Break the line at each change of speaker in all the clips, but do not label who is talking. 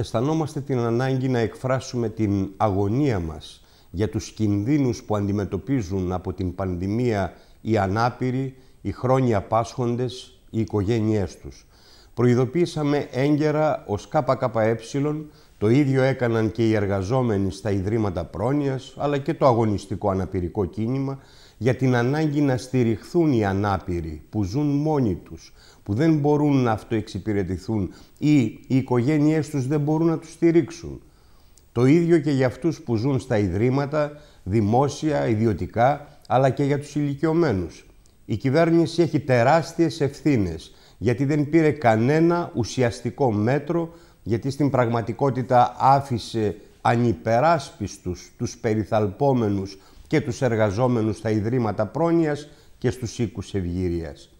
αισθανόμαστε την ανάγκη να εκφράσουμε την αγωνία μας για τους κινδύνους που αντιμετωπίζουν από την πανδημία οι ανάπηροι, οι χρόνια πάσχοντες, οι οικογένειές τους. Προειδοποίησαμε έγκαιρα ως ΚΚΕ, το ίδιο έκαναν και οι εργαζόμενοι στα Ιδρύματα Πρόνοιας, αλλά και το αγωνιστικό αναπηρικό κίνημα, για την ανάγκη να στηριχθούν οι ανάπηροι που ζουν μόνοι τους, που δεν μπορούν να αυτοεξυπηρετηθούν ή οι οικογένειές τους δεν μπορούν να τους στηρίξουν. Το ίδιο και για αυτούς που ζουν στα Ιδρύματα, δημόσια, ιδιωτικά, αλλά και για τους ηλικιωμένους. Η κυβέρνηση έχει τεράστιες ευθύνες γιατί δεν πήρε κανένα ουσιαστικό μέτρο, γιατί στην πραγματικότητα άφησε ανυπεράσπιστους τους περιθαλπόμενους και τους εργαζόμενους στα Ιδρύματα Πρόνοιας και στους οίκους Ευγυρίας.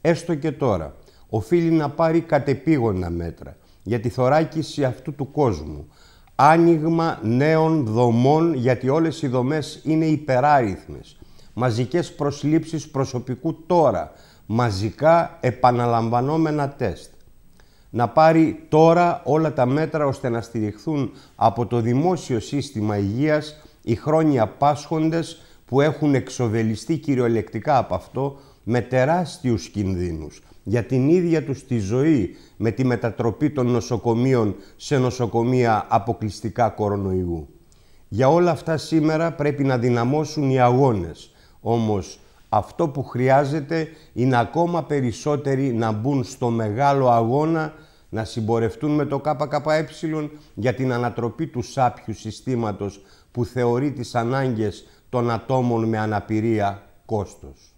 Έστω και τώρα, οφείλει να πάρει κατεπήγοντα μέτρα για τη θωράκιση αυτού του κόσμου, άνοιγμα νέων δομών γιατί όλες οι δομές είναι υπεράριθμες, μαζικές προσλήψεις προσωπικού τώρα, μαζικά επαναλαμβανόμενα τεστ. Να πάρει τώρα όλα τα μέτρα ώστε να στηριχθούν από το δημόσιο σύστημα υγείας οι χρόνια πάσχοντες που έχουν εξοβελιστεί κυριολεκτικά από αυτό με τεράστιους κινδύνους για την ίδια τους τη ζωή με τη μετατροπή των νοσοκομείων σε νοσοκομεία αποκλειστικά κορονοϊού. Για όλα αυτά σήμερα πρέπει να δυναμώσουν οι αγώνες, όμως αυτό που χρειάζεται είναι ακόμα περισσότεροι να μπουν στο μεγάλο αγώνα να συμπορευτούν με το ΚΚΕ για την ανατροπή του σάπιου συστήματος που θεωρεί τις ανάγκες των ατόμων με αναπηρία κόστος.